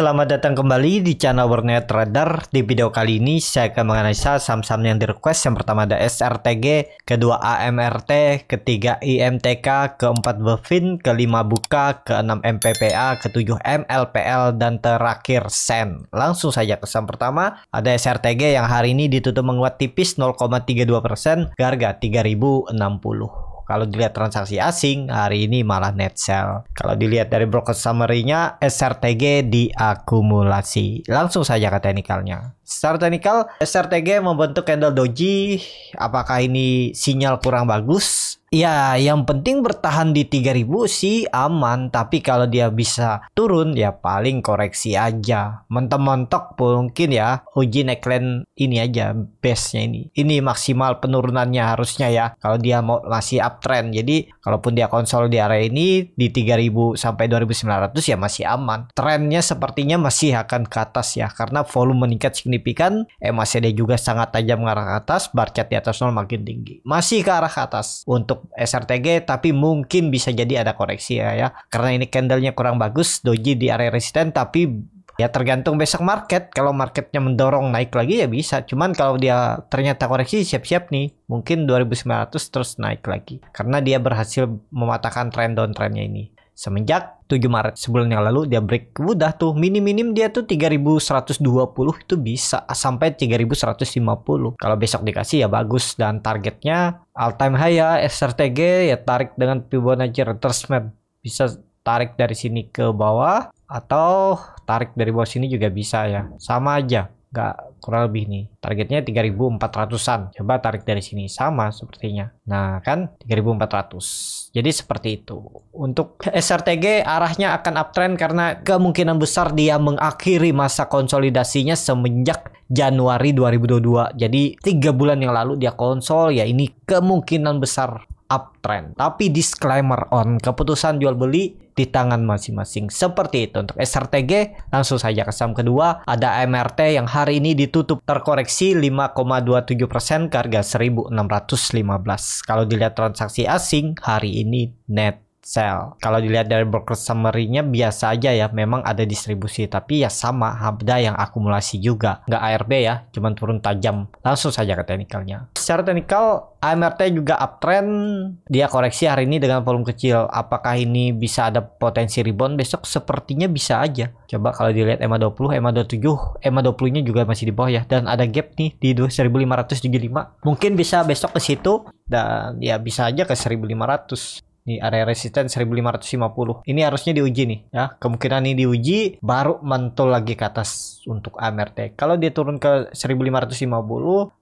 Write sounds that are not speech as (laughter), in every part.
Selamat datang kembali di channel Warnet Radar. Di video kali ini saya akan menganalisa saham-saham yang direquest. Yang pertama ada SRTG, kedua AMRT, ketiga IMTK, keempat Bevin, kelima Buka, keenam MPPA, ketujuh MLPL, dan terakhir SEN. Langsung saja ke saham pertama, ada SRTG yang hari ini ditutup menguat tipis 0,32%, harga 3060. Kalau dilihat transaksi asing, hari ini malah net sell. Kalau dilihat dari broker summary-nya, SRTG diakumulasi. Langsung saja ke teknikalnya. Secara teknikal, SRTG membentuk candle doji. Apakah ini sinyal kurang bagus? Ya, yang penting bertahan di 3000 sih aman, tapi kalau dia bisa turun ya paling koreksi aja. Mentok-mentok mungkin ya uji neckline ini aja base-nya ini. Ini maksimal penurunannya harusnya ya kalau dia mau masih uptrend. Jadi, kalaupun dia konsol di area ini di 3000 sampai 2900 ya masih aman. Trendnya sepertinya masih akan ke atas ya karena volume meningkat signifikan, MACD juga sangat tajam mengarah ke atas, bar chart di atas nol makin tinggi. Masih ke arah ke atas untuk untuk SRTG tapi mungkin bisa jadi ada koreksi ya ya. Karena ini candlenya kurang bagus, doji di area resisten tapi ya tergantung besok market kalau marketnya mendorong naik lagi ya bisa cuman kalau dia ternyata koreksi siap-siap nih mungkin 2900 terus naik lagi karena dia berhasil mematahkan tren downtrendnya ini semenjak 7 Maret sebulan yang lalu dia break udah tuh minim-minim dia tuh 3120 itu bisa sampai 3150 kalau besok dikasih ya bagus dan targetnya all time high ya SRTG ya tarik dengan Fibonacci retracement bisa tarik dari sini ke bawah atau tarik dari bawah sini juga bisa ya sama aja nggak kurang lebih nih targetnya 3400an coba tarik dari sini sama sepertinya nah kan 3400 jadi seperti itu untuk SRTG arahnya akan uptrend karena kemungkinan besar dia mengakhiri masa konsolidasinya semenjak Januari 2022 jadi tiga bulan yang lalu dia konsol ya ini kemungkinan besar uptrend tapi disclaimer on keputusan jual beli di tangan masing-masing. Seperti itu untuk SRTG langsung saja ke saham kedua ada MRT yang hari ini ditutup terkoreksi 5,27% persen harga 1615. Kalau dilihat transaksi asing hari ini net sell. Kalau dilihat dari broker summary-nya biasa aja ya, memang ada distribusi tapi ya sama ada yang akumulasi juga. Nggak ARB ya, cuman turun tajam. Langsung saja ke teknikalnya. Secara teknikal AMRT juga uptrend, dia koreksi hari ini dengan volume kecil. Apakah ini bisa ada potensi rebound besok? Sepertinya bisa aja. Coba kalau dilihat EMA 20, EMA 27, EMA 20-nya juga masih di bawah ya. Dan ada gap nih di 2575. Mungkin bisa besok ke situ dan ya bisa aja ke 1500. Ini area resisten 1550. Ini harusnya diuji nih ya. Kemungkinan ini diuji baru mantul lagi ke atas untuk AMRT. Kalau dia turun ke 1550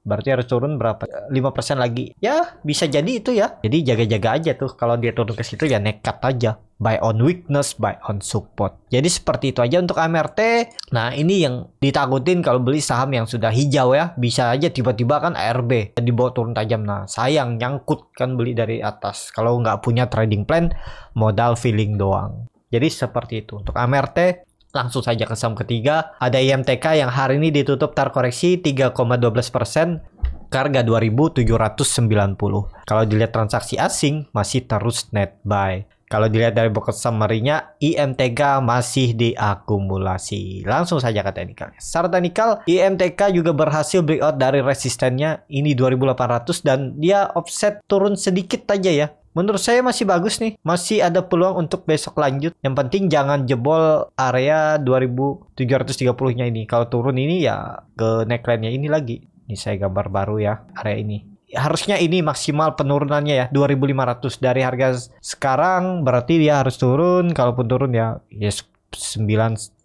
berarti harus turun berapa? 5% lagi. Ya, bisa jadi itu ya. Jadi jaga-jaga aja tuh kalau dia turun ke situ ya nekat aja buy on weakness, buy on support. Jadi seperti itu aja untuk MRT. Nah ini yang ditakutin kalau beli saham yang sudah hijau ya. Bisa aja tiba-tiba kan ARB dibawa turun tajam. Nah sayang nyangkut kan beli dari atas. Kalau nggak punya trading plan modal feeling doang. Jadi seperti itu untuk MRT. Langsung saja ke saham ketiga. Ada IMTK yang hari ini ditutup terkoreksi 3,12% harga 2790. Kalau dilihat transaksi asing masih terus net buy. Kalau dilihat dari bucket summary-nya, IMTK masih diakumulasi. Langsung saja ke teknikal. Secara teknikal, IMTK juga berhasil breakout dari resistennya ini 2800 dan dia offset turun sedikit aja ya. Menurut saya masih bagus nih, masih ada peluang untuk besok lanjut. Yang penting jangan jebol area 2730-nya ini. Kalau turun ini ya ke neckline-nya ini lagi. Ini saya gambar baru ya area ini harusnya ini maksimal penurunannya ya 2500 dari harga sekarang berarti dia harus turun kalaupun turun ya ya 9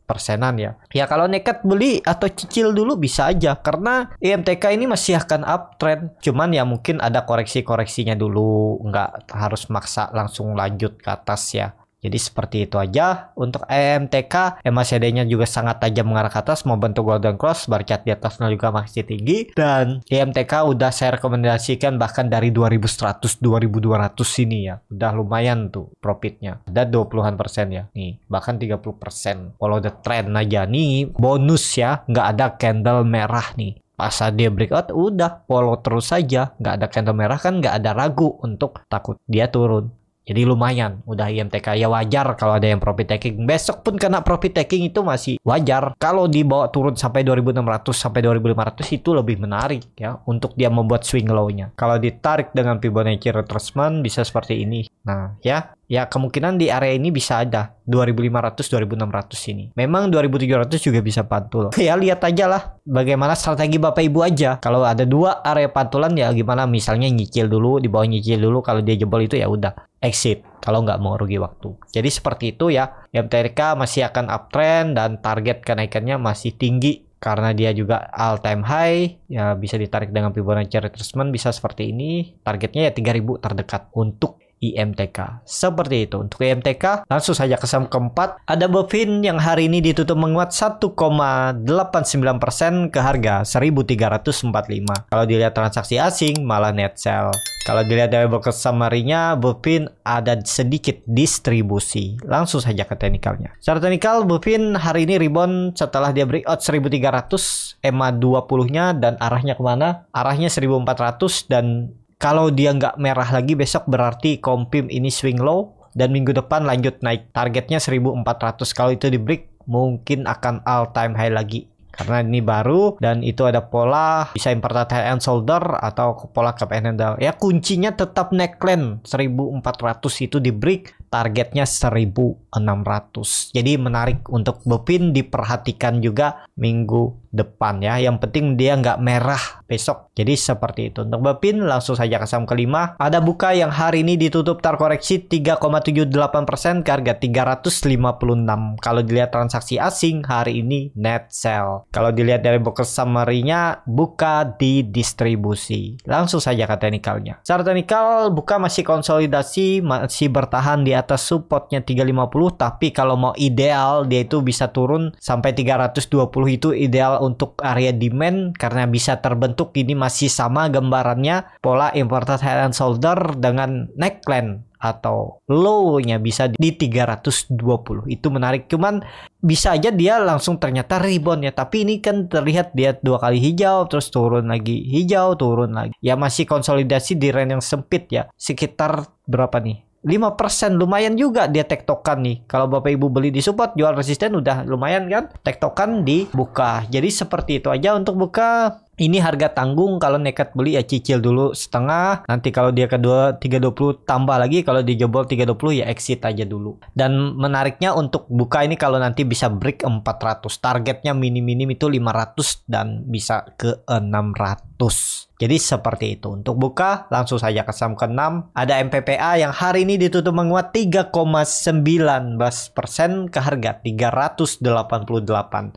persenan ya. Ya kalau nekat beli atau cicil dulu bisa aja karena IMTK ini masih akan uptrend. Cuman ya mungkin ada koreksi-koreksinya dulu, nggak harus maksa langsung lanjut ke atas ya. Jadi seperti itu aja. Untuk EMTK, MACD-nya juga sangat tajam mengarah ke atas, mau bentuk golden cross, bar chart di atas juga masih tinggi. Dan EMTK udah saya rekomendasikan bahkan dari 2100, 2200 sini ya. Udah lumayan tuh profitnya. Ada 20-an persen ya. Nih, bahkan 30 persen. Kalau udah trend aja nih, bonus ya. Nggak ada candle merah nih pas dia breakout udah follow terus saja nggak ada candle merah kan nggak ada ragu untuk takut dia turun jadi lumayan, udah IMTK ya wajar kalau ada yang profit taking. Besok pun kena profit taking itu masih wajar. Kalau dibawa turun sampai 2600 sampai 2500 itu lebih menarik ya untuk dia membuat swing low-nya. Kalau ditarik dengan Fibonacci retracement bisa seperti ini. Nah, ya ya kemungkinan di area ini bisa ada 2500 2600 ini memang 2700 juga bisa pantul (laughs) ya lihat aja lah bagaimana strategi bapak ibu aja kalau ada dua area pantulan ya gimana misalnya nyicil dulu di bawah nyicil dulu kalau dia jebol itu ya udah exit kalau nggak mau rugi waktu jadi seperti itu ya MTRK masih akan uptrend dan target kenaikannya masih tinggi karena dia juga all time high ya bisa ditarik dengan Fibonacci retracement bisa seperti ini targetnya ya 3000 terdekat untuk IMTK. Seperti itu. Untuk IMTK, langsung saja ke saham keempat. Ada Bovin yang hari ini ditutup menguat 1,89% ke harga 1345. Kalau dilihat transaksi asing, malah net sell. Kalau dilihat dari broker summary-nya, Bevin ada sedikit distribusi. Langsung saja ke teknikalnya. Secara teknikal, Bevin hari ini rebound setelah dia breakout 1300, EMA 20-nya dan arahnya kemana? Arahnya 1400 dan kalau dia nggak merah lagi besok berarti Kompim ini swing low dan minggu depan lanjut naik. Targetnya 1400 kalau itu di break mungkin akan all time high lagi karena ini baru dan itu ada pola bisa inverted high and shoulder atau pola cup and handle ya kuncinya tetap neckline 1400 itu di break targetnya 1600. Jadi menarik untuk Bepin diperhatikan juga minggu depan ya. Yang penting dia nggak merah besok. Jadi seperti itu. Untuk Bepin langsung saja ke saham kelima. Ada buka yang hari ini ditutup terkoreksi 3,78% ke harga 356. Kalau dilihat transaksi asing hari ini net sell. Kalau dilihat dari broker summary-nya buka di distribusi. Langsung saja ke teknikalnya. Secara teknikal buka masih konsolidasi masih bertahan di atas supportnya 350 tapi kalau mau ideal dia itu bisa turun sampai 320 itu ideal untuk area demand karena bisa terbentuk ini masih sama gambarannya pola inverted head and shoulder dengan neckline atau low-nya bisa di 320. Itu menarik. Cuman bisa aja dia langsung ternyata rebound ya. Tapi ini kan terlihat dia dua kali hijau terus turun lagi hijau turun lagi. Ya masih konsolidasi di range yang sempit ya. Sekitar berapa nih? 5% lumayan juga dia tektokan nih. Kalau Bapak Ibu beli di support jual resisten udah lumayan kan? Tektokan dibuka. Jadi seperti itu aja untuk buka ini harga tanggung kalau nekat beli ya cicil dulu setengah nanti kalau dia kedua 320 tambah lagi kalau dijebol 320 ya exit aja dulu dan menariknya untuk buka ini kalau nanti bisa break 400 targetnya minim-minim itu 500 dan bisa ke 600 jadi seperti itu. Untuk buka langsung saja ke saham ke-6 ada MPPA yang hari ini ditutup menguat 3,19% ke harga 388.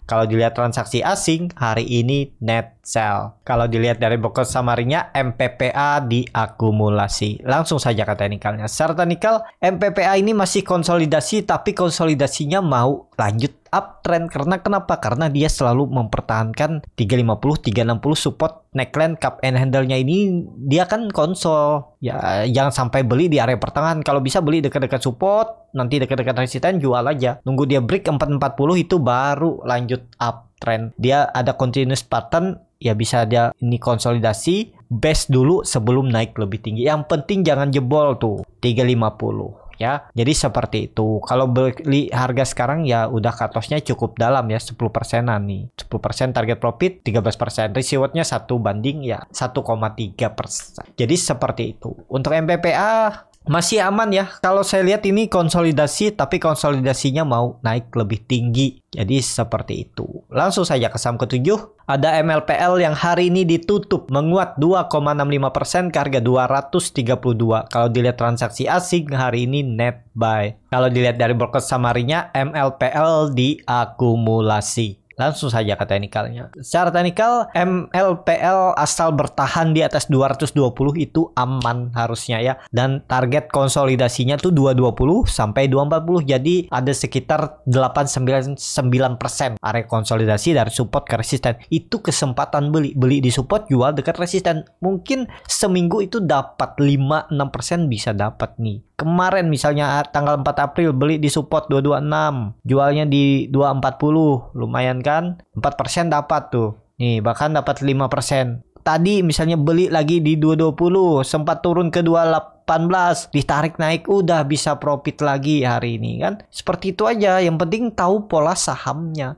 Kalau dilihat transaksi asing hari ini net sell. Kalau dilihat dari bokor samarinya, MPPA diakumulasi. Langsung saja kata teknikalnya. Secara teknikal, MPPA ini masih konsolidasi tapi konsolidasinya mau lanjut uptrend karena kenapa? Karena dia selalu mempertahankan 350 360 support neckline cup and handle-nya ini dia kan konsol. Ya jangan sampai beli di area pertengahan. Kalau bisa beli dekat-dekat support, nanti dekat-dekat resisten jual aja. Nunggu dia break 440 itu baru lanjut uptrend. Dia ada continuous pattern ya bisa dia ini konsolidasi base dulu sebelum naik lebih tinggi. Yang penting jangan jebol tuh 350 ya. Jadi seperti itu. Kalau beli harga sekarang ya udah katosnya cukup dalam ya 10 persenan nih. 10 persen target profit 13 persen. Risiwatnya satu banding ya 1,3 persen. Jadi seperti itu. Untuk MPPA masih aman ya. Kalau saya lihat ini konsolidasi tapi konsolidasinya mau naik lebih tinggi. Jadi seperti itu. Langsung saja ke saham ketujuh. Ada MLPL yang hari ini ditutup menguat 2,65% ke harga 232. Kalau dilihat transaksi asing hari ini net buy. Kalau dilihat dari broker samarinya MLPL diakumulasi. Langsung saja ke teknikalnya. Secara teknikal, MLPL asal bertahan di atas 220 itu aman harusnya ya. Dan target konsolidasinya tuh 220 sampai 240. Jadi ada sekitar 899% area konsolidasi dari support ke resisten. Itu kesempatan beli. Beli di support, jual dekat resisten. Mungkin seminggu itu dapat 5-6% bisa dapat nih kemarin misalnya ah, tanggal 4 April beli di support 226, jualnya di 240, lumayan kan? 4% dapat tuh. Nih, bahkan dapat 5%. Tadi misalnya beli lagi di 220, sempat turun ke 218, ditarik naik udah bisa profit lagi hari ini kan. Seperti itu aja, yang penting tahu pola sahamnya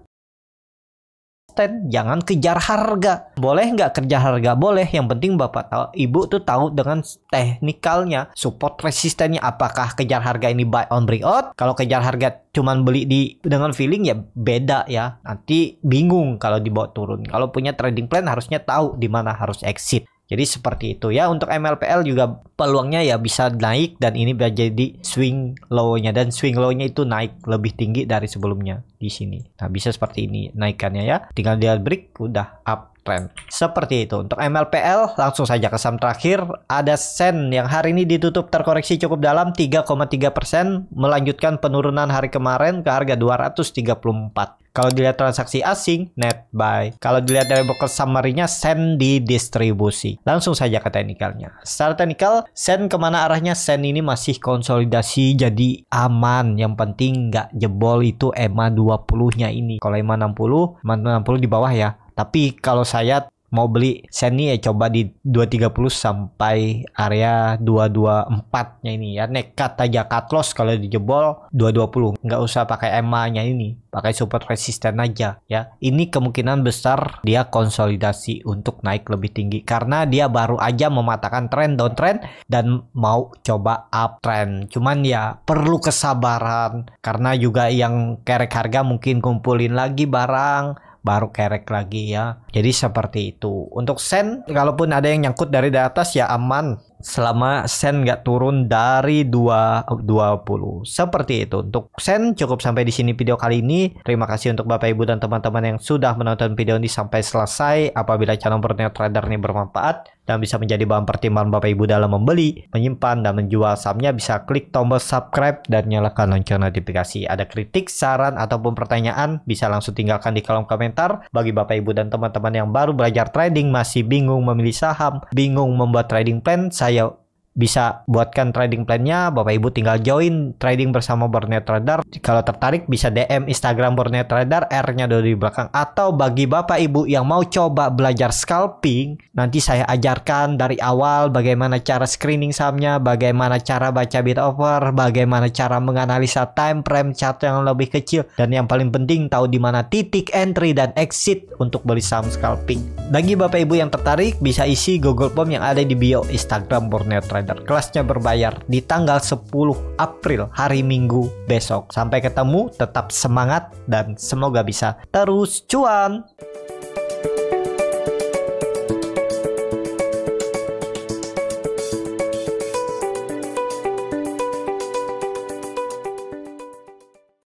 konsisten, jangan kejar harga. Boleh nggak kerja harga? Boleh. Yang penting bapak tahu, ibu tuh tahu dengan teknikalnya, support resistennya. Apakah kejar harga ini buy on break out? Kalau kejar harga cuman beli di dengan feeling ya beda ya. Nanti bingung kalau dibawa turun. Kalau punya trading plan harusnya tahu di mana harus exit. Jadi seperti itu ya untuk MLPL juga peluangnya ya bisa naik dan ini jadi swing low-nya dan swing low-nya itu naik lebih tinggi dari sebelumnya di sini. Nah, bisa seperti ini naikannya ya. Tinggal dia break udah up tren. Seperti itu. Untuk MLPL langsung saja ke saham terakhir ada sen yang hari ini ditutup terkoreksi cukup dalam 3,3 persen melanjutkan penurunan hari kemarin ke harga 234. Kalau dilihat transaksi asing, net buy. Kalau dilihat dari broker summary-nya, sen di distribusi. Langsung saja ke teknikalnya. Secara teknikal, sen kemana arahnya? Sen ini masih konsolidasi jadi aman. Yang penting nggak jebol itu EMA 20-nya ini. Kalau EMA 60, EMA 60 di bawah ya tapi kalau saya mau beli Seni ya coba di 230 sampai area 224 nya ini ya nekat aja cut loss kalau di jebol 220 nggak usah pakai EMA nya ini pakai support resisten aja ya ini kemungkinan besar dia konsolidasi untuk naik lebih tinggi karena dia baru aja mematakan tren downtrend dan mau coba uptrend cuman ya perlu kesabaran karena juga yang kerek harga mungkin kumpulin lagi barang baru kerek lagi ya. Jadi seperti itu. Untuk sen, kalaupun ada yang nyangkut dari atas ya aman selama sen nggak turun dari 220. seperti itu untuk sen cukup sampai di sini video kali ini terima kasih untuk bapak ibu dan teman-teman yang sudah menonton video ini sampai selesai apabila channel pertanyaan Trader ini bermanfaat dan bisa menjadi bahan pertimbangan bapak ibu dalam membeli menyimpan dan menjual sahamnya bisa klik tombol subscribe dan nyalakan lonceng notifikasi ada kritik saran ataupun pertanyaan bisa langsung tinggalkan di kolom komentar bagi bapak ibu dan teman-teman yang baru belajar trading masih bingung memilih saham bingung membuat trading plan saya saya bisa buatkan trading plannya Bapak Ibu tinggal join trading bersama Borneo Trader kalau tertarik bisa DM Instagram Borneo Trader R nya dari belakang atau bagi Bapak Ibu yang mau coba belajar scalping nanti saya ajarkan dari awal bagaimana cara screening sahamnya bagaimana cara baca bit over bagaimana cara menganalisa time frame chart yang lebih kecil dan yang paling penting tahu di mana titik entry dan exit untuk beli saham scalping bagi Bapak Ibu yang tertarik bisa isi Google Form yang ada di bio Instagram Borneo Trader Insider kelasnya berbayar di tanggal 10 April hari Minggu besok. Sampai ketemu, tetap semangat dan semoga bisa terus cuan.